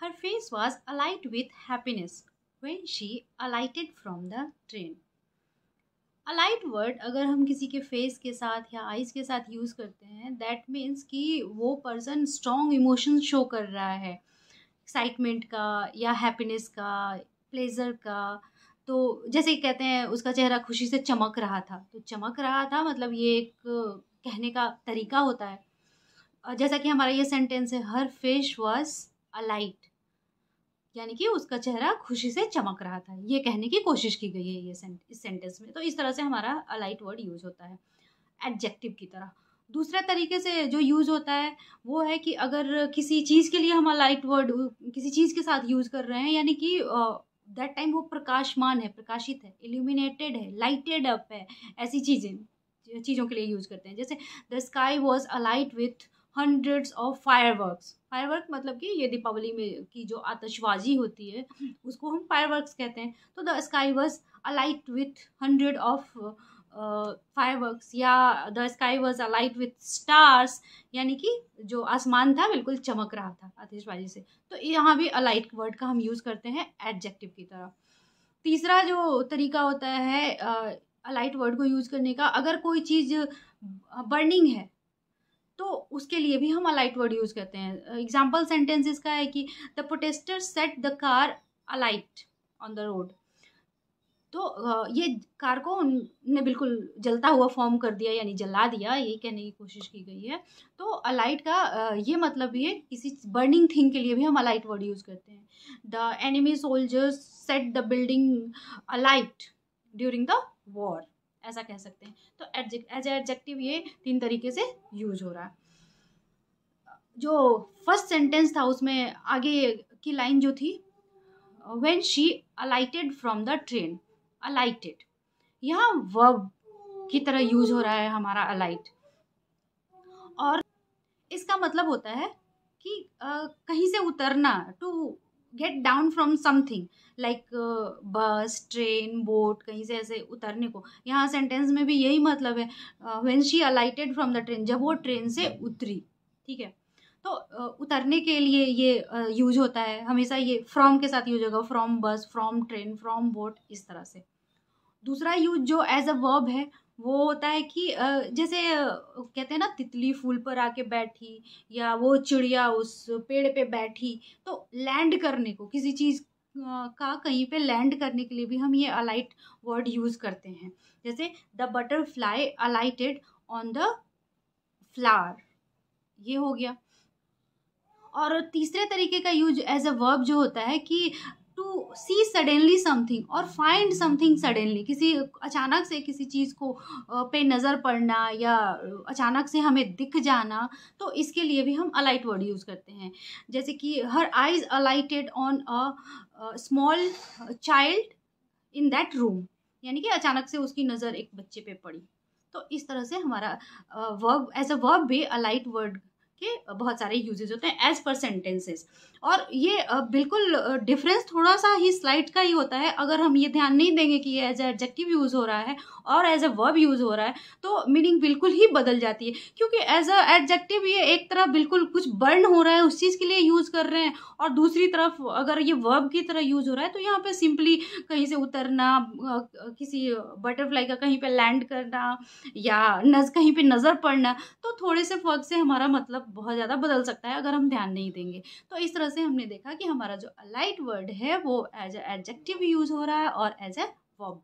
Her face was alight with happiness when she alighted from the train. Alight word अगर हम किसी के face के साथ या आइज़ के साथ यूज़ करते हैं दैट मीन्स कि वो पर्सन स्ट्रॉन्ग इमोशन शो कर रहा है एक्साइटमेंट का या हैप्पीनेस का प्लेजर का तो जैसे कहते हैं उसका चेहरा खुशी से चमक रहा था तो चमक रहा था मतलब ये एक कहने का तरीका होता है जैसा कि हमारा ये सेंटेंस है हर फेस वॉज अलाइट यानी कि उसका चेहरा खुशी से चमक रहा था ये कहने की कोशिश की गई है ये इस सेंटेंस में तो इस तरह से हमारा अलाइट वर्ड यूज होता है एडजेक्टिव की तरह दूसरा तरीके से जो यूज़ होता है वो है कि अगर किसी चीज़ के लिए हम अलाइट वर्ड किसी चीज़ के साथ यूज़ कर रहे हैं यानी कि दैट टाइम वो प्रकाशमान है प्रकाशित है इल्यूमिनेटेड है लाइटेड अप है ऐसी चीज़ें चीज़ों के लिए यूज़ करते हैं जैसे the sky was alight with hundreds of fireworks firework मतलब कि ये दीपावली में की जो आतशबाजी होती है उसको हम फायर वर्क कहते हैं तो the sky was alight with hundred of fireworks या the sky was alight with stars यानी कि जो आसमान था बिल्कुल चमक रहा था आतिशबाजी से तो यहाँ भी अलाइट वर्ड का हम यूज़ करते हैं एडजेक्टिव की तरह तीसरा जो तरीका होता है अलाइट uh, वर्ड को यूज़ करने का अगर कोई चीज़ बर्निंग uh, है तो उसके लिए भी हम अलाइट वर्ड यूज़ करते हैं एग्जाम्पल सेंटेंस इसका है कि the protester set the car alight on the road तो ये कार को उनने बिल्कुल जलता हुआ फॉर्म कर दिया यानी जला दिया यही कहने की कोशिश की गई है तो अलाइट का ये मतलब भी है किसी बर्निंग थिंग के लिए भी हम अलाइट वर्ड यूज़ करते हैं the enemy soldiers set the building alight during the war ऐसा कह सकते हैं तो एज एडजेक्टिव ये तीन तरीके से यूज हो रहा है जो फर्स्ट सेंटेंस था उसमें आगे की लाइन जो थी when she alighted from the train alighted यहाँ वर्ब की तरह यूज हो रहा है हमारा अलाइट और इसका मतलब होता है कि आ, कहीं से उतरना to get down from something like bus train boat कहीं से ऐसे उतरने को यहाँ सेंटेंस में भी यही मतलब है when she alighted from the train जब वो ट्रेन से उतरी ठीक है तो uh, उतरने के लिए ये यूज uh, होता है हमेशा ये फ्रॉम के साथ यूज होगा फ्रॉम बस फ्रॉम ट्रेन फ्रॉम बोट इस तरह से दूसरा यूज जो एज अ वर्ब है वो होता है कि जैसे कहते हैं ना तितली फूल पर आके बैठी या वो चिड़िया उस पेड़ पे बैठी तो लैंड करने को किसी चीज़ का कहीं पे लैंड करने के लिए भी हम ये अलाइट वर्ड यूज़ करते हैं जैसे the butterfly alighted on the flower ये हो गया और तीसरे तरीके का यूज एज अ वर्ब जो होता है कि टू सी सडनली समथिंग और फाइंड समथिंग सडनली किसी अचानक से किसी चीज़ को पे नज़र पड़ना या अचानक से हमें दिख जाना तो इसके लिए भी हम अलाइट वर्ड यूज़ करते हैं जैसे कि her eyes alighted on a small child in that room यानी कि अचानक से उसकी नज़र एक बच्चे पे पड़ी तो इस तरह से हमारा वर्ब एज अ वर्ब भी अलाइट वर्ड के बहुत सारे यूजेज होते हैं एज पर सेंटेंसेस और ये बिल्कुल डिफरेंस थोड़ा सा ही स्लाइड का ही होता है अगर हम ये ध्यान नहीं देंगे कि ये एज ए एडजेक्टिव यूज़ हो रहा है और एज ए वर्ब यूज़ हो रहा है तो मीनिंग बिल्कुल ही बदल जाती है क्योंकि एज अ एडजेक्टिव ये एक तरफ़ बिल्कुल कुछ बर्न हो रहा है उस चीज़ के लिए यूज़ कर रहे हैं और दूसरी तरफ अगर ये वर्ब की तरह यूज़ हो रहा है तो यहाँ पर सिंपली कहीं से उतरना किसी बटरफ्लाई का कहीं पर लैंड करना या नज कहीं पर नज़र पड़ना तो थोड़े से फर्क से हमारा मतलब बहुत ज़्यादा बदल सकता है अगर हम ध्यान नहीं देंगे तो इस तरह से हमने देखा कि हमारा जो अलाइट वर्ड है वो एज ए एडजेक्टिव यूज़ हो रहा है और एज ए वॉब